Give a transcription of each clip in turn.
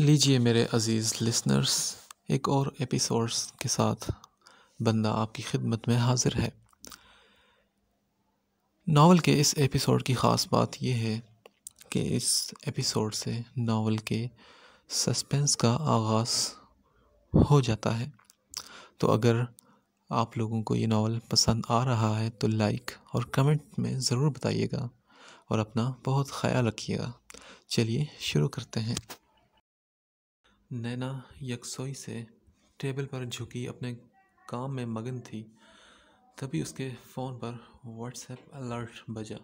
लीजिए मेरे अज़ीज़ लिसनर्स एक और एपिसोड्स के साथ बंदा आपकी खिदमत में हाजिर है नावल के इस एपिसोड की ख़ास बात यह है कि इस एपिसोड से नावल के सस्पेंस का आगाज़ हो जाता है तो अगर आप लोगों को ये नावल पसंद आ रहा है तो लाइक और कमेंट में ज़रूर बताइएगा और अपना बहुत ख्याल रखिएगा चलिए शुरू करते हैं नैना यकसोई से टेबल पर झुकी अपने काम में मगन थी तभी उसके फ़ोन पर व्हाट्सएप अलर्ट बजा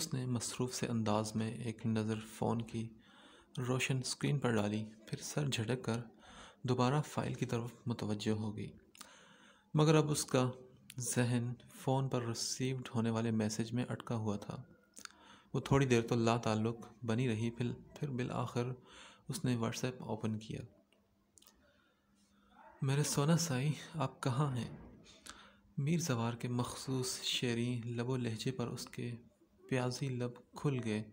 उसने मसरूफ़ से अंदाज में एक नज़र फ़ोन की रोशन स्क्रीन पर डाली फिर सर झटक कर दोबारा फ़ाइल की तरफ मुतवजह हो गई मगर अब उसका जहन फ़ोन पर रिसीव्ड होने वाले मैसेज में अटका हुआ था वो थोड़ी देर तो ला ताल्लुक बनी रही फिर फिर बिल आखिर उसने व्हाट्सएप ओपन किया मेरे सोना साई आप कहाँ हैं मीर जवार के मखसूस शेरी लबो लहजे पर उसके प्याजी लब खुल गए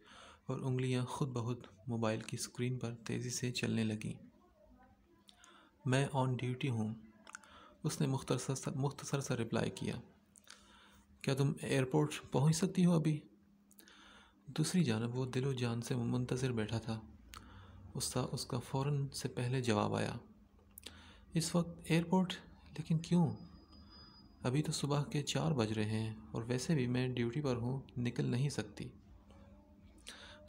और उंगलियां खुद बहुत मोबाइल की स्क्रीन पर तेज़ी से चलने लगीं मैं ऑन ड्यूटी हूँ उसने मुख्तसर मुख्तसर सा रिप्लाई किया क्या तुम एयरपोर्ट पहुँच सकती हो अभी दूसरी जानब वो दिलो जान से मुंतज़र बैठा था उसका उसका फ़ौर से पहले जवाब आया इस वक्त एयरपोर्ट लेकिन क्यों अभी तो सुबह के चार बज रहे हैं और वैसे भी मैं ड्यूटी पर हूँ निकल नहीं सकती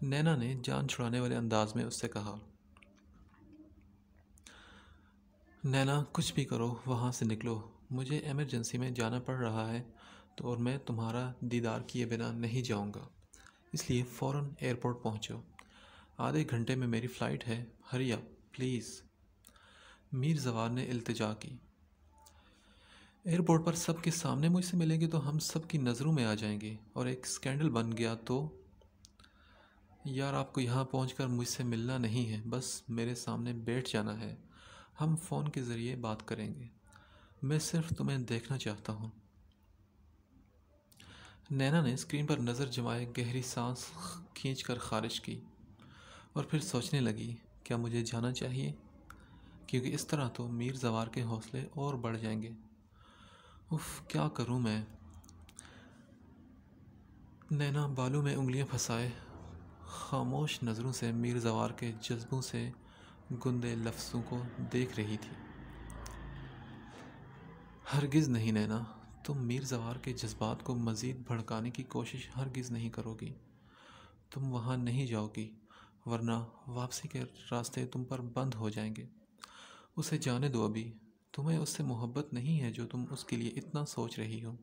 नैना ने जान छुड़ाने वाले अंदाज में उससे कहा नैना कुछ भी करो वहाँ से निकलो मुझे एमरजेंसी में जाना पड़ रहा है तो और मैं तुम्हारा दीदार किए बिना नहीं जाऊँगा इसलिए फ़ौर एयरपोर्ट पहुँचो आधे घंटे में मेरी फ़्लाइट है हरिया प्लीज़ मीर जवार ने अल्तजा की एयरपोर्ट पर सब के सामने मुझसे मिलेंगे तो हम सब की नज़रों में आ जाएंगे और एक स्कैंडल बन गया तो यार आपको यहाँ पहुँच मुझसे मिलना नहीं है बस मेरे सामने बैठ जाना है हम फ़ोन के ज़रिए बात करेंगे मैं सिर्फ तुम्हें देखना चाहता हूँ नैना ने स्क्रीन पर नज़र जमाए गहरी सांस खींच कर खारिज की और फिर सोचने लगी क्या मुझे जाना चाहिए क्योंकि इस तरह तो मीर जवार के हौसले और बढ़ जाएंगे उफ क्या करूं मैं नैना बालू में उंगलियां फंसाए खामोश नज़रों से मीर जवार के जज्बों से गुंदे लफ्ज़ों को देख रही थी हरगिज़ नहीं नैना तुम मीर जवार के जज्बात को मज़ीद भड़काने की कोशिश हरगिज़ नहीं करोगी तुम वहाँ नहीं जाओगी वरना वापसी के रास्ते तुम पर बंद हो जाएंगे उसे जाने दो अभी तुम्हें उससे मोहब्बत नहीं है जो तुम उसके लिए इतना सोच रही हो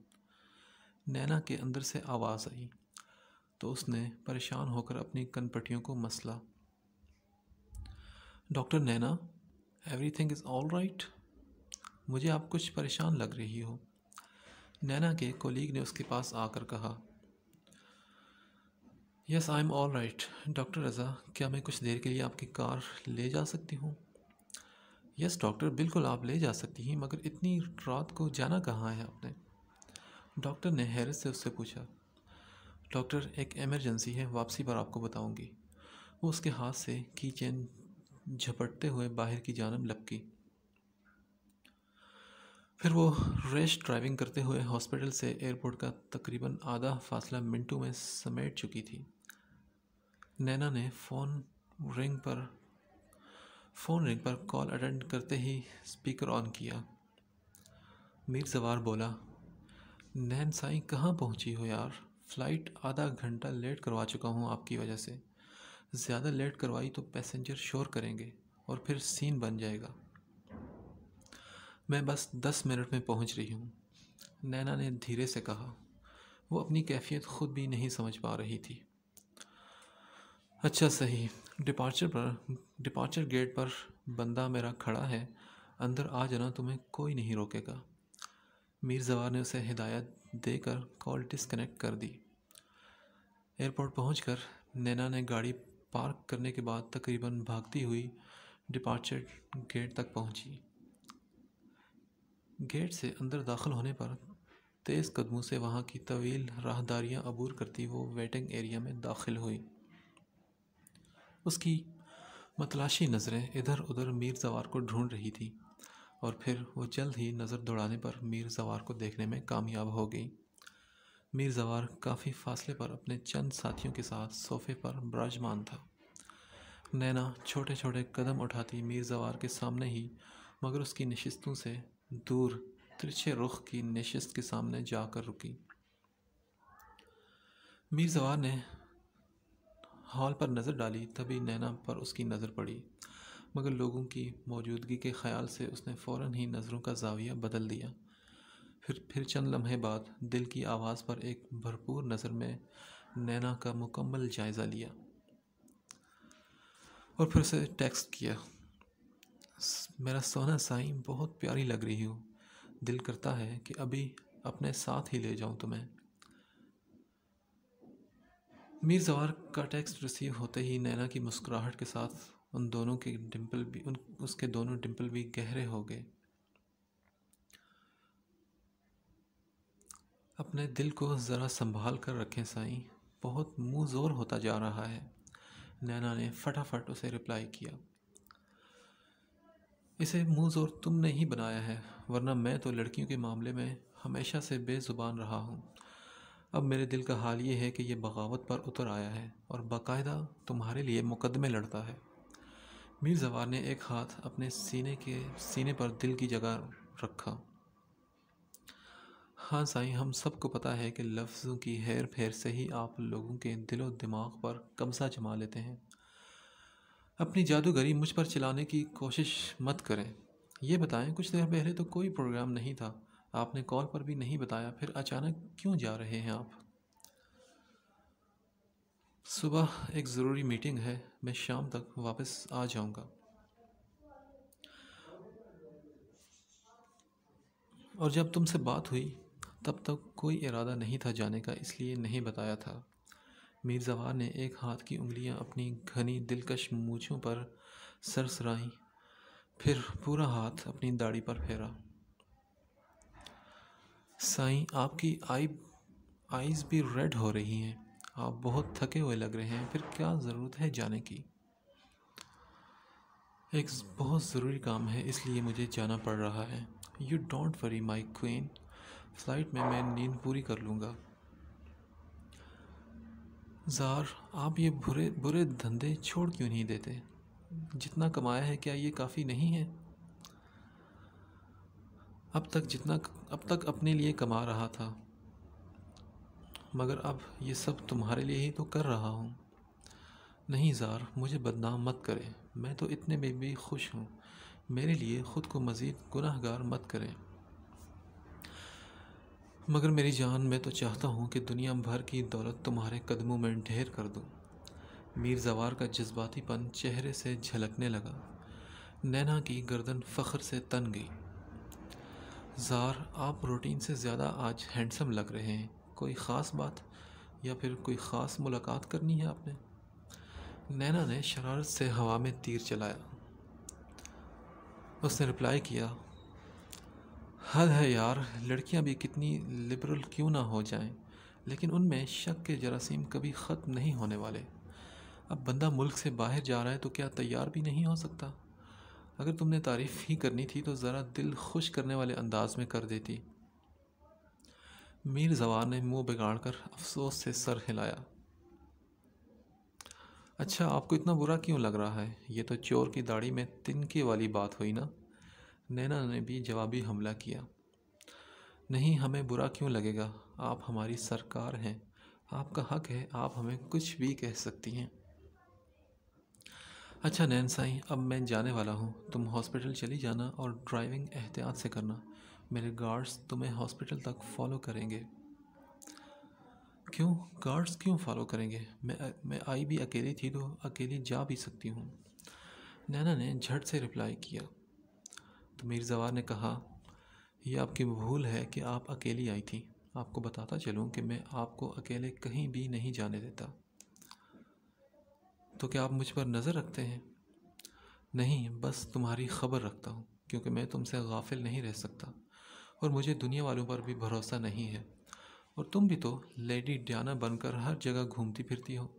नैना के अंदर से आवाज़ आई तो उसने परेशान होकर अपनी कनपटियों को मसला doctor Naina everything is all right मुझे आप कुछ परेशान लग रही हो नैना के कोलीग ने उसके पास आकर कहा yes I am all right doctor Raza क्या मैं कुछ देर के लिए आपकी कार ले जा सकती हूँ यस yes, डॉक्टर बिल्कुल आप ले जा सकती हैं मगर इतनी रात को जाना कहाँ है आपने डॉक्टर ने हैरत से उससे पूछा डॉक्टर एक एमरजेंसी है वापसी पर आपको बताऊंगी वो उसके हाथ से की चैन झपटते हुए बाहर की जानब लपकी फिर वो रेश ड्राइविंग करते हुए हॉस्पिटल से एयरपोर्ट का तकरीबन आधा फासला मिनटों में समेट चुकी थी नैना ने फ़ोन रिंग पर फ़ोन रिंग पर कॉल अटेंड करते ही स्पीकर ऑन किया मीर सवार बोला नैन साई कहाँ पहुँची हो यार फ़्लाइट आधा घंटा लेट करवा चुका हूँ आपकी वजह से ज़्यादा लेट करवाई तो पैसेंजर शोर करेंगे और फिर सीन बन जाएगा मैं बस दस मिनट में पहुँच रही हूँ नैना ने धीरे से कहा वो अपनी कैफियत खुद भी नहीं समझ पा रही थी अच्छा सही डिपार्चर पर डिपार्चर गेट पर बंदा मेरा खड़ा है अंदर आ जाना तुम्हें कोई नहीं रोकेगा मीर जवार ने उसे हिदायत देकर कॉल डिसकनेक्ट कर दी एयरपोर्ट कर नैना ने गाड़ी पार्क करने के बाद तकरीबन भागती हुई डिपार्चर गेट तक पहुंची गेट से अंदर दाखिल होने पर तेज़ कदमों से वहाँ की तवील राहदारियाँ अबूर करती वो वेटिंग एरिया में दाखिल हुई उसकी मतलाशी नज़रें इधर उधर मीर जवार को ढूंढ रही थी और फिर वो जल्द ही नज़र दौड़ाने पर मीर जवार को देखने में कामयाब हो गई मीर जवार काफ़ी फासले पर अपने चंद साथियों के साथ सोफे पर विराजमान था नैना छोटे छोटे कदम उठाती मीर जवार के सामने ही मगर उसकी नशस्तों से दूर तिरछे रुख की नशस्त के सामने जाकर रुकी मीर जवार ने हॉल पर नज़र डाली तभी नैना पर उसकी नज़र पड़ी मगर लोगों की मौजूदगी के ख्याल से उसने फ़ौर ही नज़रों का जाविया बदल दिया फिर फिर चंद लम्हे बाद दिल की आवाज़ पर एक भरपूर नज़र में नैना का मुकम्मल जायज़ा लिया और फिर उसे टेक्स्ट किया मेरा सोना साई बहुत प्यारी लग रही हो दिल करता है कि अभी अपने साथ ही ले जाऊँ तुम्हें मीर जवार का टेक्स्ट रिसीव होते ही नैना की मुस्कुराहट के साथ उन दोनों के डिम्पल भी उन उसके दोनों डिम्पल भी गहरे हो गए अपने दिल को ज़रा संभाल कर रखें साईं बहुत मुँह ज़ोर होता जा रहा है नैना ने फटाफट उसे रिप्लाई किया इसे मुँह ज़ोर तुमने ही बनाया है वरना मैं तो लड़कियों के मामले में हमेशा से बेज़ुबान रहा हूँ अब मेरे दिल का हाल ये है कि यह बगावत पर उतर आया है और बाकायदा तुम्हारे लिए मुकदमे लड़ता है मीर जवार ने एक हाथ अपने सीने के सीने पर दिल की जगह रखा हाँ साई हम सबको पता है कि लफ्ज़ों की हेर फेर से ही आप लोगों के दिलो दिमाग पर कब्ज़ा जमा लेते हैं अपनी जादूगरी मुझ पर चलाने की कोशिश मत करें यह बताएं कुछ देर पहले तो कोई प्रोग्राम नहीं था आपने कॉल पर भी नहीं बताया फिर अचानक क्यों जा रहे हैं आप सुबह एक ज़रूरी मीटिंग है मैं शाम तक वापस आ जाऊंगा और जब तुमसे बात हुई तब तक कोई इरादा नहीं था जाने का इसलिए नहीं बताया था मीर जवाहर ने एक हाथ की उंगलियां अपनी घनी दिलकश मूछों पर सरसराई फिर पूरा हाथ अपनी दाढ़ी पर फेरा साई आपकी आई आइज़ भी रेड हो रही हैं आप बहुत थके हुए लग रहे हैं फिर क्या ज़रूरत है जाने की एक बहुत ज़रूरी काम है इसलिए मुझे जाना पड़ रहा है you don't worry my queen flight में मैं नींद पूरी कर लूँगा ज़ार आप ये बुरे बुरे धंधे छोड़ क्यों नहीं देते जितना कमाया है क्या ये काफ़ी नहीं है अब तक जितना अब तक अपने लिए कमा रहा था मगर अब ये सब तुम्हारे लिए ही तो कर रहा हूँ नहीं ज़ार मुझे बदनाम मत करें मैं तो इतने में भी खुश हूँ मेरे लिए ख़ुद को मज़ीद गुनाहगार मत करें मगर मेरी जान मैं तो चाहता हूँ कि दुनिया भर की दौलत तुम्हारे कदमों में ढेर कर दूँ मीर जवार का जज्बातीपन चेहरे से झलकने लगा नैना की गर्दन फ़ख्र से तन गई ज़ार आप रूटीन से ज़्यादा आज हैंडसम लग रहे हैं कोई ख़ास बात या फिर कोई ख़ास मुलाकात करनी है आपने नैना ने शरारत से हवा में तीर चलाया उसने रिप्लाई किया हद है यार लड़कियां भी कितनी लिबरल क्यों ना हो जाएं लेकिन उनमें शक के जरासीम कभी ख़त्म नहीं होने वाले अब बंदा मुल्क से बाहर जा रहा है तो क्या तैयार भी नहीं हो सकता अगर तुमने तारीफ़ ही करनी थी तो ज़रा दिल खुश करने वाले अंदाज में कर देती मीर जवान ने मुंह बिगाड़ कर अफसोस से सर हिलाया अच्छा आपको इतना बुरा क्यों लग रहा है ये तो चोर की दाढ़ी में तिनके वाली बात हुई ना नैना ने भी जवाबी हमला किया नहीं हमें बुरा क्यों लगेगा आप हमारी सरकार हैं आपका हक है आप हमें कुछ भी कह सकती हैं अच्छा नैन साई अब मैं जाने वाला हूँ तुम हॉस्पिटल चली जाना और ड्राइविंग एहतियात से करना मेरे गार्ड्स तुम्हें हॉस्पिटल तक फॉलो करेंगे क्यों गार्ड्स क्यों फॉलो करेंगे मैं मैं आई भी अकेली थी तो अकेली जा भी सकती हूँ नैना ने झट से रिप्लाई किया तो मीरजवार ने कहा यह आपकी भूल है कि आप अकेली आई थी आपको बताता चलूँ कि मैं आपको अकेले कहीं भी नहीं जाने देता तो क्या आप मुझ पर नज़र रखते हैं नहीं बस तुम्हारी खबर रखता हूँ क्योंकि मैं तुमसे गाफिल नहीं रह सकता और मुझे दुनिया वालों पर भी भरोसा नहीं है और तुम भी तो लेडी डियाना बनकर हर जगह घूमती फिरती हो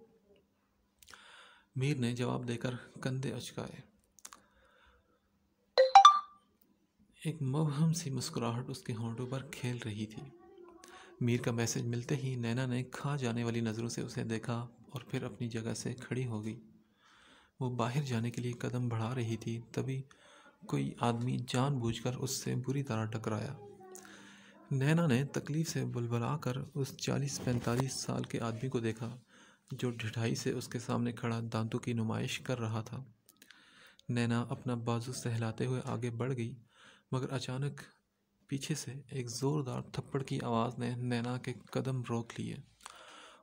मीर ने जवाब देकर कंधे अचकाए एक मबहम सी मुस्कुराहट उसके होंठों पर खेल रही थी मीर का मैसेज मिलते ही नैना ने खा जाने वाली नज़रों से उसे देखा और फिर अपनी जगह से खड़ी हो गई वो बाहर जाने के लिए कदम बढ़ा रही थी तभी कोई आदमी जानबूझकर उससे बुरी तरह टकराया नैना ने तकलीफ़ से बुलबुला कर उस चालीस पैंतालीस साल के आदमी को देखा जो ढिठाई से उसके सामने खड़ा दांतों की नुमाइश कर रहा था नैना अपना बाजू सहलाते हुए आगे बढ़ गई मगर अचानक पीछे से एक ज़ोरदार थप्पड़ की आवाज़ ने नैना के कदम रोक लिए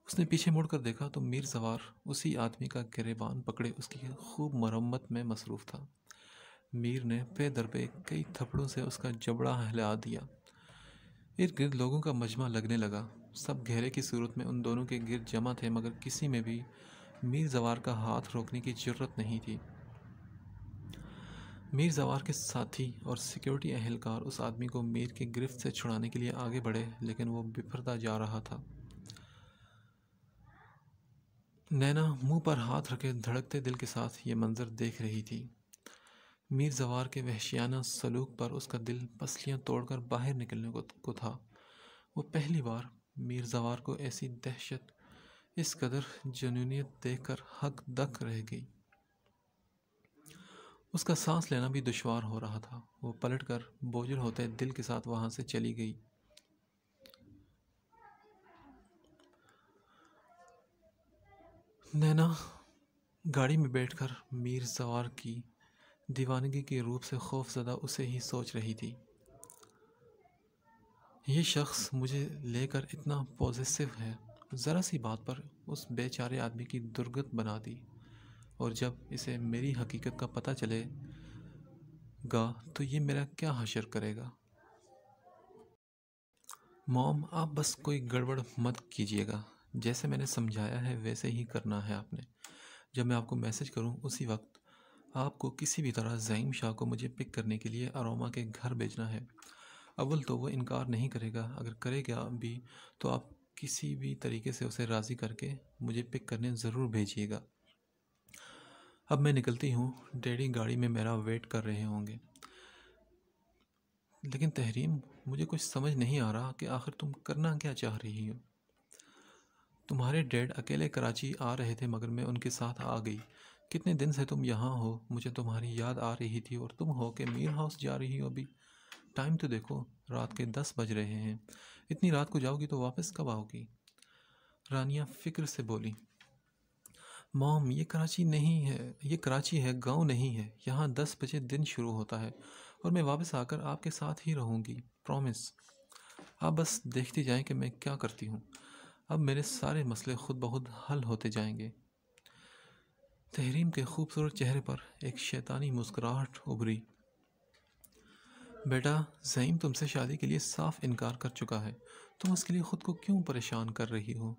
उसने पीछे मुड़कर देखा तो मीर सवार उसी आदमी का गिरेबान पकड़े उसकी खूब मरम्मत में मसरूफ़ था मीर ने पे दर पे कई थपड़ों से उसका जबड़ा हिला दिया इर्द गिर्द लोगों का मजमा लगने लगा सब घेरे की सूरत में उन दोनों के गिर्द जमा थे मगर किसी में भी मीर जवार का हाथ रोकने की जरूरत नहीं थी मीर जवार के साथी और सिक्योरिटी अहलकार उस आदमी को मीर के गिरफ्त से छुड़ाने के लिए आगे बढ़े लेकिन वो बिफरता जा रहा था नैना मुंह पर हाथ रखे धड़कते दिल के साथ ये मंज़र देख रही थी मीर जवार के वहशियाना सलूक पर उसका दिल पसलियाँ तोड़कर बाहर निकलने को, को था वो पहली बार मीर जवार को ऐसी दहशत इस कदर जनूनीत देखकर हक दक रह गई उसका सांस लेना भी दुशवार हो रहा था वो पलटकर बोझल होते दिल के साथ वहाँ से चली गई नैना गाड़ी में बैठकर मीर जवार की दीवानगी के रूप से खौफजदा उसे ही सोच रही थी ये शख्स मुझे लेकर इतना पॉजिटिव है ज़रा सी बात पर उस बेचारे आदमी की दुर्गत बना दी और जब इसे मेरी हकीकत का पता चलेगा तो ये मेरा क्या हशर करेगा मॉम आप बस कोई गड़बड़ मत कीजिएगा जैसे मैंने समझाया है वैसे ही करना है आपने जब मैं आपको मैसेज करूं उसी वक्त आपको किसी भी तरह ज़ाइम शाह को मुझे पिक करने के लिए अरोमा के घर भेजना है अव्वल तो वो इनकार नहीं करेगा अगर करेगा भी तो आप किसी भी तरीके से उसे राज़ी करके मुझे पिक करने ज़रूर भेजिएगा अब मैं निकलती हूँ डैडी गाड़ी में मेरा वेट कर रहे होंगे लेकिन तहरीम मुझे कुछ समझ नहीं आ रहा कि आखिर तुम करना क्या चाह रही हो तुम्हारे डैड अकेले कराची आ रहे थे मगर मैं उनके साथ आ गई कितने दिन से तुम यहाँ हो मुझे तुम्हारी याद आ रही थी और तुम हो के मीर हाउस जा रही हो अभी टाइम तो देखो रात के दस बज रहे हैं इतनी रात को जाओगी तो वापस कब आओगी रानिया फ़िक्र से बोली मॉम ये कराची नहीं है ये कराची है गांव नहीं है यहाँ दस बजे दिन शुरू होता है और मैं वापस आकर आपके साथ ही रहूँगी प्रॉमिस आप बस देखते जाएं कि मैं क्या करती हूँ अब मेरे सारे मसले खुद ब खुद हल होते जाएंगे तहरीम के खूबसूरत चेहरे पर एक शैतानी मुस्कुराहट उभरी बेटा जहीम तुमसे शादी के लिए साफ इनकार कर चुका है तुम उसके लिए ख़ुद को क्यों परेशान कर रही हो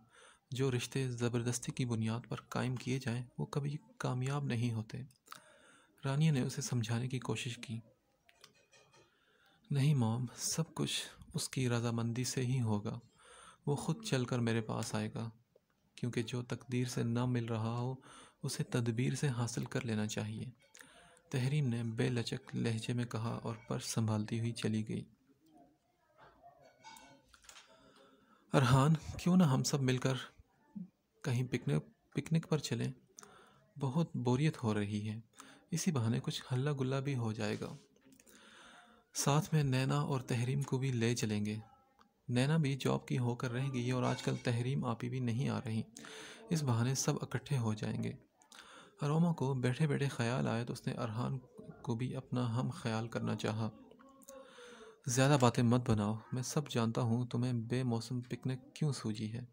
जो रिश्ते ज़बरदस्ती की बुनियाद पर कायम किए जाएं वो कभी कामयाब नहीं होते रानिया ने उसे समझाने की कोशिश की नहीं मॉम सब कुछ उसकी रजामंदी से ही होगा वो ख़ुद चलकर मेरे पास आएगा क्योंकि जो तकदीर से ना मिल रहा हो उसे तदबीर से हासिल कर लेना चाहिए तहरीम ने बेलचक लहजे में कहा और पर्स संभालती हुई चली गई अरहान क्यों ना हम सब मिलकर कहीं पिकनिक पिकनिक पर चलें बहुत बोरियत हो रही है इसी बहाने कुछ हल्ला गुल्ला भी हो जाएगा साथ में नैना और तहरीम को भी ले चलेंगे नैना भी जॉब की होकर रह गई है और आजकल तहरीम आपी भी नहीं आ रही इस बहाने सब इकट्ठे हो जाएंगे अरोमा को बैठे बैठे ख्याल आए तो उसने अरहान को भी अपना हम ख्याल करना चाहा ज़्यादा बातें मत बनाओ मैं सब जानता हूँ तुम्हें बेमौसम पिकनिक क्यों सूझी है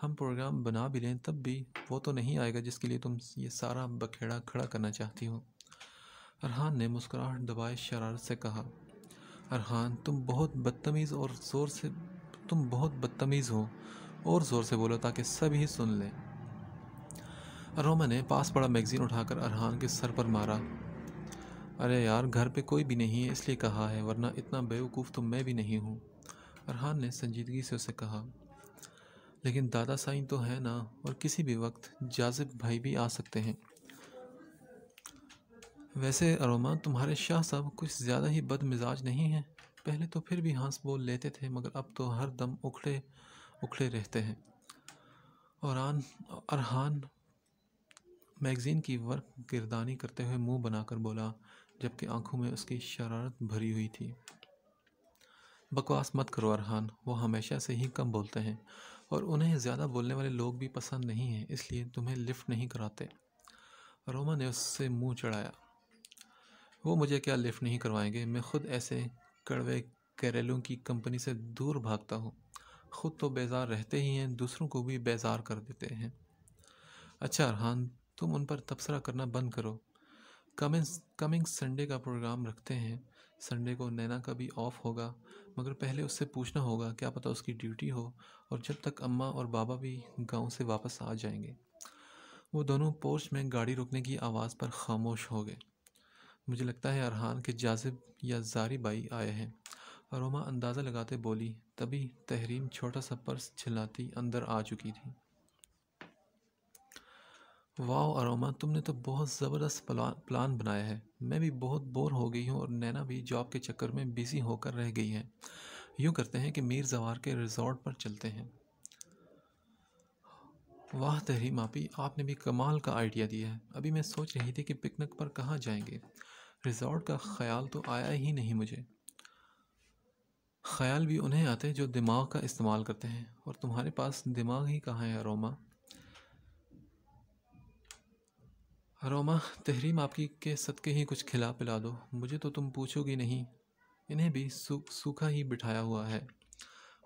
हम प्रोग्राम बना भी लें तब भी वो तो नहीं आएगा जिसके लिए तुम ये सारा बखेड़ा खड़ा करना चाहती हो अरहान ने मुस्कुराहट दबाए शरारत से कहा अरहान तुम बहुत बदतमीज़ और ज़ोर से तुम बहुत बदतमीज़ हो और ज़ोर से बोलो ताकि सभी सुन लें रोमा ने पास पड़ा मैगज़ीन उठाकर अरहान के सर पर मारा अरे यार घर पे कोई भी नहीं है इसलिए कहा है वरना इतना बेवकूफ़ तो मैं भी नहीं हूँ अरहान ने संजीदगी से उसे कहा लेकिन दादा साईं तो है ना और किसी भी वक्त जाजिब भाई भी आ सकते हैं वैसे अरोमा तुम्हारे शाह साहब कुछ ज़्यादा ही बदमिजाज नहीं हैं पहले तो फिर भी हंस बोल लेते थे मगर अब तो हर दम उखड़े उखड़े रहते हैं और आन अरहान मैगज़ीन की वर्क गिरदानी करते हुए मुंह बनाकर बोला जबकि आंखों में उसकी शरारत भरी हुई थी बकवास मत करो अरहान वो हमेशा से ही कम बोलते हैं और उन्हें ज़्यादा बोलने वाले लोग भी पसंद नहीं हैं इसलिए तुम्हें लिफ्ट नहीं कराते रोमा ने उससे मुंह चढ़ाया वो मुझे क्या लिफ्ट नहीं करवाएंगे मैं खुद ऐसे कड़वे करेलों की कंपनी से दूर भागता हूँ ख़ुद तो बेजार रहते ही हैं दूसरों को भी बेजार कर देते हैं अच्छा अरहान तुम उन पर तबसरा करना बंद करो कमिंग कमिंग संडे का प्रोग्राम रखते हैं संडे को नैना का भी ऑफ होगा मगर पहले उससे पूछना होगा क्या पता उसकी ड्यूटी हो और जब तक अम्मा और बाबा भी गांव से वापस आ जाएंगे वो दोनों पोर्च में गाड़ी रुकने की आवाज़ पर खामोश हो गए मुझे लगता है अरहान के जाजिब या जारी बाई आए हैं अरोमा अंदाज़ा लगाते बोली तभी तहरीम छोटा सा पर्स छिल्लाती अंदर आ चुकी थी वाह अरोमा तुमने तो बहुत ज़बरदस्त प्लान बनाया है मैं भी बहुत बोर हो गई हूँ और नैना भी जॉब के चक्कर में बिज़ी होकर रह गई है यूँ करते हैं कि मीर जवार के रिजॉर्ट पर चलते हैं वाह तहरीम आपी आपने भी कमाल का आइडिया दिया है अभी मैं सोच रही थी कि पिकनिक पर कहाँ जाएंगे रिज़ॉर्ट का ख्याल तो आया ही नहीं मुझे ख्याल भी उन्हें आते जो दिमाग का इस्तेमाल करते हैं और तुम्हारे पास दिमाग ही कहाँ है अरोमा अरोमा तहरीम आपकी के सदके ही कुछ खिला पिला दो मुझे तो तुम पूछोगी नहीं इन्हें भी सूख सूखा ही बिठाया हुआ है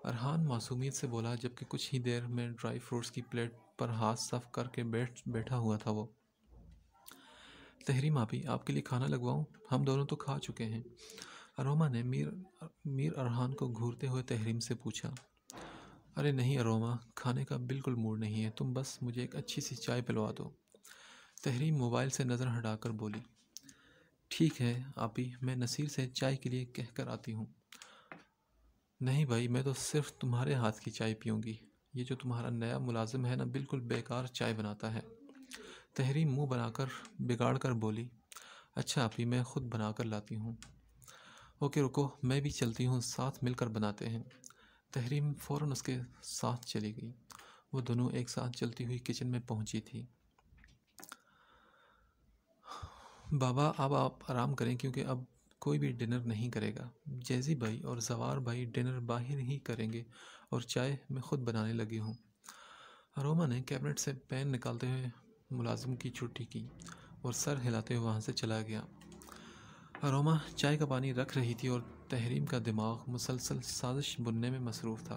अरहान मासूमियत से बोला जबकि कुछ ही देर में ड्राई फ्रूट्स की प्लेट पर हाथ साफ करके बैठ बैठा हुआ था वो तहरीम माफ़ी आपके लिए खाना लगवाऊँ हम दोनों तो खा चुके हैं अरोमा ने मीर मीर अरहान को घूरते हुए तहरीम से पूछा अरे नहीं अरोमा खाने का बिल्कुल मूड नहीं है तुम बस मुझे एक अच्छी सी चाय पिलवा दो तहरीम मोबाइल से नज़र हटाकर बोली ठीक है आपी मैं नसीर से चाय के लिए कह कर आती हूँ नहीं भाई मैं तो सिर्फ तुम्हारे हाथ की चाय पीऊँगी ये जो तुम्हारा नया मुलाजिम है ना बिल्कुल बेकार चाय बनाता है तहरीम मुंह बनाकर बिगाड़ कर बोली अच्छा आप ही मैं ख़ुद बना कर लाती हूँ ओके रुको मैं भी चलती हूँ साथ मिलकर बनाते हैं तहरीम फ़ौर उसके साथ चली गई वो दोनों एक साथ चलती हुई किचन में पहुँची थी बाबा अब आप आराम करें क्योंकि अब कोई भी डिनर नहीं करेगा जैजी भाई और जवार भाई डिनर बाहर ही करेंगे और चाय मैं ख़ुद बनाने लगी हूँ रोमा ने कैबिनेट से पैन निकालते हुए मुलाजिम की छुट्टी की और सर हिलाते हुए वहाँ से चला गया अरोमा चाय का पानी रख रही थी और तहरीम का दिमाग मुसलसल साजिश बुनने में मसरूफ़ था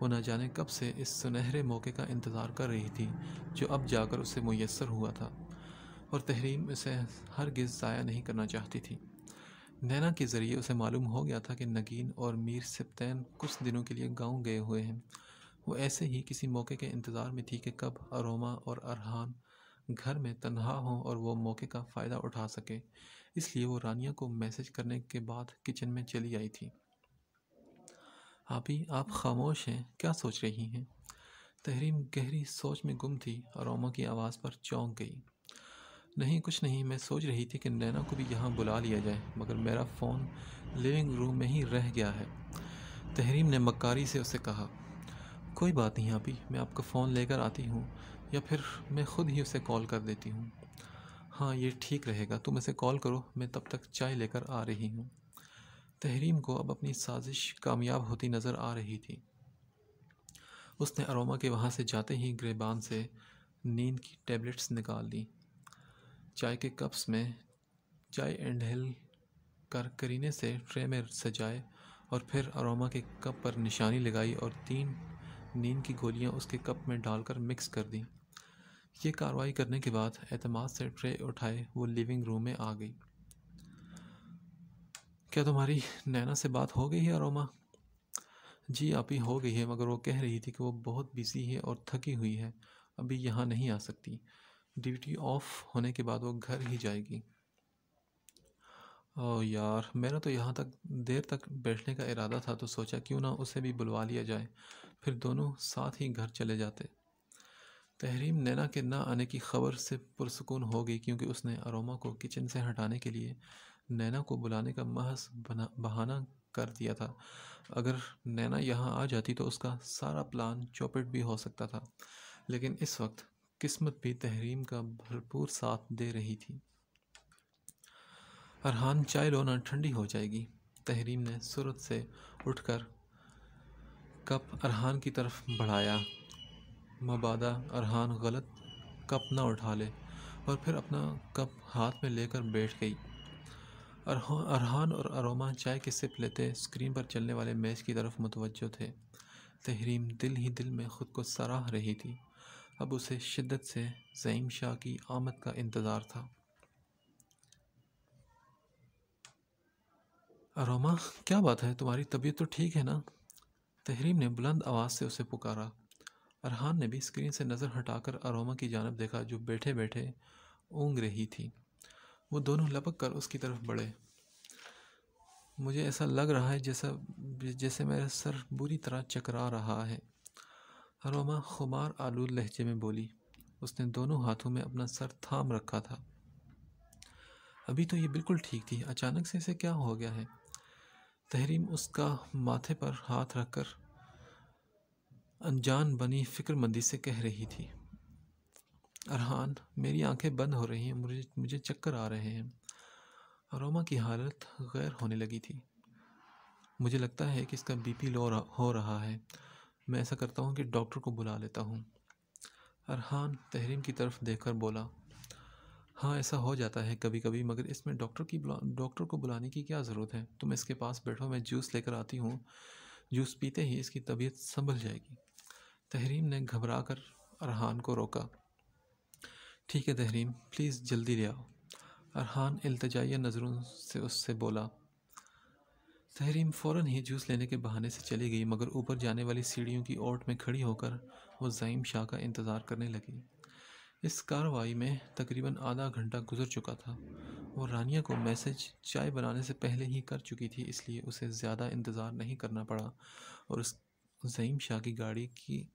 वो न जाने कब से इस सुनहरे मौके का इंतज़ार कर रही थी जो अब जाकर उसे मैसर हुआ था और तहरीम उसे हर गिज़ ज़ाया नहीं करना चाहती थी नैना के ज़रिए उसे मालूम हो गया था कि नगीन और मीर सिप्तैन कुछ दिनों के लिए गांव गए हुए हैं वो ऐसे ही किसी मौके के इंतज़ार में थी कि कब अरोमा और अरहान घर में तनहा हो और वो मौके का फ़ायदा उठा सके इसलिए वो रानिया को मैसेज करने के बाद किचन में चली आई थी आपी आप खामोश हैं क्या सोच रही हैं तहरीम गहरी सोच में गुम थी और ओमा की आवाज़ पर चौंक गई नहीं कुछ नहीं मैं सोच रही थी कि नैना को भी यहाँ बुला लिया जाए मगर मेरा फ़ोन लिविंग रूम में ही रह गया है तहरीम ने मकारी से उसे कहा कोई बात नहीं आपी मैं आपका फ़ोन लेकर आती हूँ या फिर मैं ख़ुद ही उसे कॉल कर देती हूँ हाँ ये ठीक रहेगा तुम इसे कॉल करो मैं तब तक चाय लेकर आ रही हूँ तहरीम को अब अपनी साजिश कामयाब होती नज़र आ रही थी उसने अरोमा के वहाँ से जाते ही ग्रेबान से नींद की टैबलेट्स निकाल दी चाय के कप्स में चाय एंड हिल कर करीने से ट्रे में सजाए और फिर अरोमा के कप पर निशानी लगाई और तीन नींद की गोलियां उसके कप में डालकर मिक्स कर दी ये कार्रवाई करने के बाद एतमाद से ट्रे उठाए वो लिविंग रूम में आ गई क्या तुम्हारी नैना से बात हो गई है अरोमा जी आप ही हो गई है मगर वो कह रही थी कि वो बहुत बिजी है और थकी हुई है अभी यहाँ नहीं आ सकती ड्यूटी ऑफ होने के बाद वो घर ही जाएगी ओ यार मेरा तो यहाँ तक देर तक बैठने का इरादा था तो सोचा क्यों ना उसे भी बुलवा लिया जाए फिर दोनों साथ ही घर चले जाते तहरीम नैना के ना आने की खबर से पुरसकून हो गई क्योंकि उसने अरोमा को किचन से हटाने के लिए नैना को बुलाने का महज बना बहाना कर दिया था अगर नैना यहाँ आ जाती तो उसका सारा प्लान चौपट भी हो सकता था लेकिन इस वक्त किस्मत भी तहरीम का भरपूर साथ दे रही थी अरहान चाय लोना ठंडी हो जाएगी तहरीम ने सूरत से उठकर कप अरहान की तरफ बढ़ाया मबादा अरहान गलत कप ना उठा ले और फिर अपना कप हाथ में लेकर बैठ गई अरहान और अरोमा चाय के सिप लेते स्क्रीन पर चलने वाले मैच की तरफ मुतवजो थे तहरीम दिल ही दिल में ख़ुद को सराह रही थी अब उसे शिद्दत से ज़ईम शाह की आमद का इंतज़ार था अरोमा क्या बात है तुम्हारी तबीयत तो ठीक है ना तहरीम ने बुलंद आवाज़ से उसे पुकारा अरहान ने भी स्क्रीन से नज़र हटाकर अरोमा की जानब देखा जो बैठे बैठे ऊँग रही थी वो दोनों लपक कर उसकी तरफ बढ़े मुझे ऐसा लग रहा है जैसा जैसे मेरा सर बुरी तरह चकरा रहा है अरोमा खुमार आलू लहजे में बोली उसने दोनों हाथों में अपना सर थाम रखा था अभी तो ये बिल्कुल ठीक थी अचानक से इसे क्या हो गया है तहरीम उसका माथे पर हाथ रखकर अनजान बनी फिक्रमंदी से कह रही थी अरहान मेरी आंखें बंद हो रही हैं मुझे मुझे चक्कर आ रहे हैं अरोमा की हालत गैर होने लगी थी मुझे लगता है कि इसका बीपी लो हो रहा है मैं ऐसा करता हूँ कि डॉक्टर को बुला लेता हूँ अरहान तहरीम की तरफ देखकर बोला हाँ ऐसा हो जाता है कभी कभी मगर इसमें डॉक्टर की डॉक्टर को बुलाने की क्या ज़रूरत है तुम इसके पास बैठो मैं जूस लेकर आती हूँ जूस पीते ही इसकी तबीयत संभल जाएगी तहरीम ने घबरा कर अरहान को रोका ठीक है तहरीम प्लीज़ जल्दी ले आओ अरहान अल्तजाया नज़रों से उससे बोला तहरीम फ़ौर ही जूस लेने के बहाने से चली गई मगर ऊपर जाने वाली सीढ़ियों की ओट में खड़ी होकर वो ज़ाइम शाह का इंतज़ार करने लगी इस कार्रवाई में तकरीबन आधा घंटा गुजर चुका था वो रानिया को मैसेज चाय बनाने से पहले ही कर चुकी थी इसलिए उसे ज़्यादा इंतज़ार नहीं करना पड़ा और उस ज़ईम शाह की गाड़ी की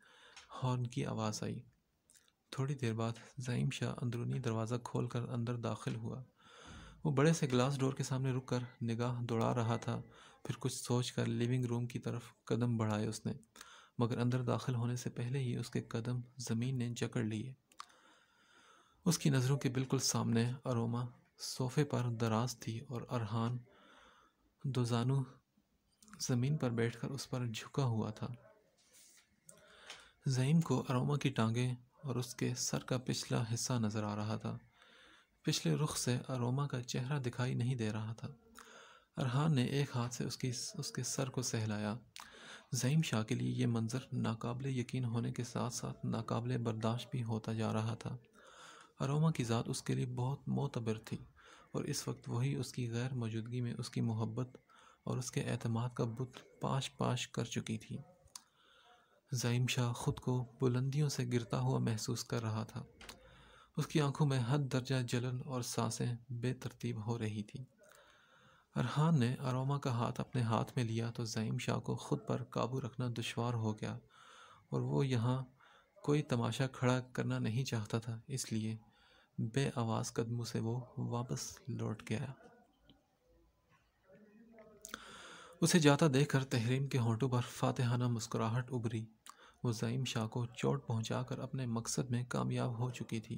हॉर्न की आवाज़ आई थोड़ी देर बाद जहीम शाह अंदरूनी दरवाज़ा खोल कर अंदर दाखिल हुआ वो बड़े से ग्लास डोर के सामने रुक कर निगाह दौड़ा रहा था फिर कुछ सोच कर लिविंग रूम की तरफ कदम बढ़ाए उसने मगर अंदर दाखिल होने से पहले ही उसके कदम ज़मीन ने जकड़ लिए उसकी नज़रों के बिल्कुल सामने अरोमा सोफे पर दराज थी और अरहान दोजानू ज़मीन पर बैठकर उस पर झुका हुआ था जहीम को अरोमा की टांगें और उसके सर का पिछला हिस्सा नज़र आ रहा था पिछले रुख से अरोमा का चेहरा दिखाई नहीं दे रहा था अरहान ने एक हाथ से उसकी उसके सर को सहलाया जहीम शाह के लिए यह मंज़र नाकबले यकीन होने के साथ साथ नाकबले बर्दाश्त भी होता जा रहा था अरोमा की ज़ात उसके लिए बहुत मोतबर थी और इस वक्त वही उसकी गैर मौजूदगी में उसकी मोहब्बत और उसके अतमाद का बुत पाश पाश कर चुकी थी ज़ाइम शाह ख़ुद को बुलंदियों से गिरता हुआ महसूस कर रहा था उसकी आंखों में हद दर्जा जलन और सांसें बेतरतीब हो रही थी अरहान ने अरोमा का हाथ अपने हाथ में लिया तो ज़ाइम शाह को ख़ुद पर काबू रखना दुशवार हो गया और वो यहाँ कोई तमाशा खड़ा करना नहीं चाहता था इसलिए बे आवाज़ कदमों से वो वापस लौट गया उसे जाता देखकर तहरीम के होंठों पर फातहाना मुस्कुराहट उभरी वो ज़ाइम शाह को चोट पहुंचाकर अपने मकसद में कामयाब हो चुकी थी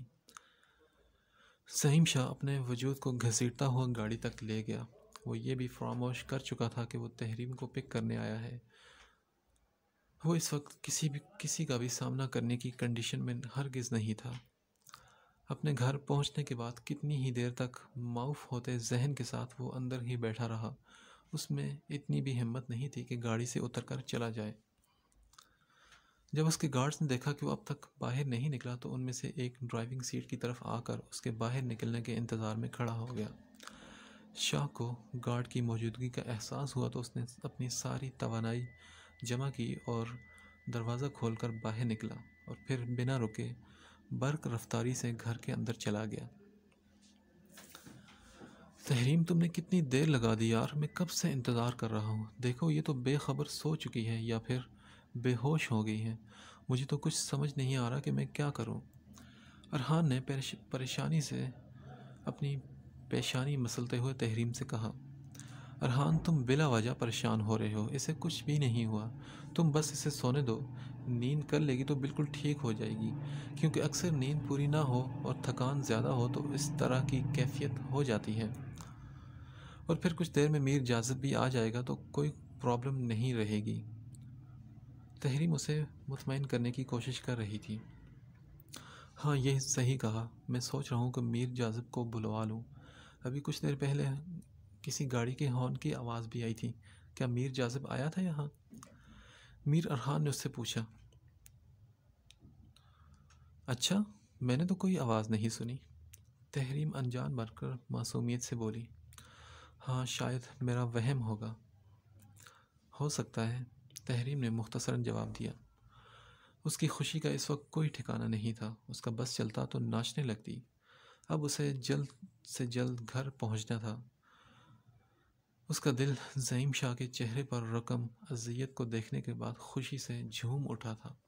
जहीम शाह अपने वजूद को घसीटता हुआ गाड़ी तक ले गया वो ये भी फरामोश कर चुका था कि वो तहरीम को पिक करने आया है वो इस वक्त किसी भी किसी का भी सामना करने की कंडीशन में हरगिज़ नहीं था अपने घर पहुंचने के बाद कितनी ही देर तक माउफ होते जहन के साथ वो अंदर ही बैठा रहा उसमें इतनी भी हिम्मत नहीं थी कि गाड़ी से उतर कर चला जाए जब उसके गार्ड्स ने देखा कि वो अब तक बाहर नहीं निकला तो उनमें से एक ड्राइविंग सीट की तरफ आकर उसके बाहर निकलने के इंतज़ार में खड़ा हो गया शाह को गार्ड की मौजूदगी का एहसास हुआ तो उसने अपनी सारी तोानाई जमा की और दरवाज़ा खोलकर बाहर निकला और फिर बिना रुके बर्क रफ्तारी से घर के अंदर चला गया तहरीम तुमने कितनी देर लगा दी यार मैं कब से इंतज़ार कर रहा हूँ देखो ये तो बेखबर सो चुकी है या फिर बेहोश हो गई है मुझे तो कुछ समझ नहीं आ रहा कि मैं क्या करूं। अरहान ने परेशानी से अपनी पेशानी मसलते हुए तहरीम से कहा अरहान तुम बिला वजह परेशान हो रहे हो इसे कुछ भी नहीं हुआ तुम बस इसे सोने दो नींद कर लेगी तो बिल्कुल ठीक हो जाएगी क्योंकि अक्सर नींद पूरी ना हो और थकान ज़्यादा हो तो इस तरह की कैफियत हो जाती है और फिर कुछ देर में मीर जाजब भी आ जाएगा तो कोई प्रॉब्लम नहीं रहेगी तहरीम उसे मुतमिन करने की कोशिश कर रही थी हाँ यह सही कहा मैं सोच रहा हूँ कि मीर जाजब को बुलवा लूँ अभी कुछ देर पहले किसी गाड़ी के हॉर्न की आवाज़ भी आई थी क्या मीर जाजिब आया था यहाँ मीर अरहान ने उससे पूछा अच्छा मैंने तो कोई आवाज़ नहीं सुनी तहरीम अनजान बनकर मासूमियत से बोली हाँ शायद मेरा वहम होगा हो सकता है तहरीम ने मुख्तसरा जवाब दिया उसकी खुशी का इस वक्त कोई ठिकाना नहीं था उसका बस चलता तो नाचने लगती अब उसे जल्द से जल्द घर पहुंचना था उसका दिल ज़ईम शाह के चेहरे पर रकम अजियत को देखने के बाद खुशी से झूम उठा था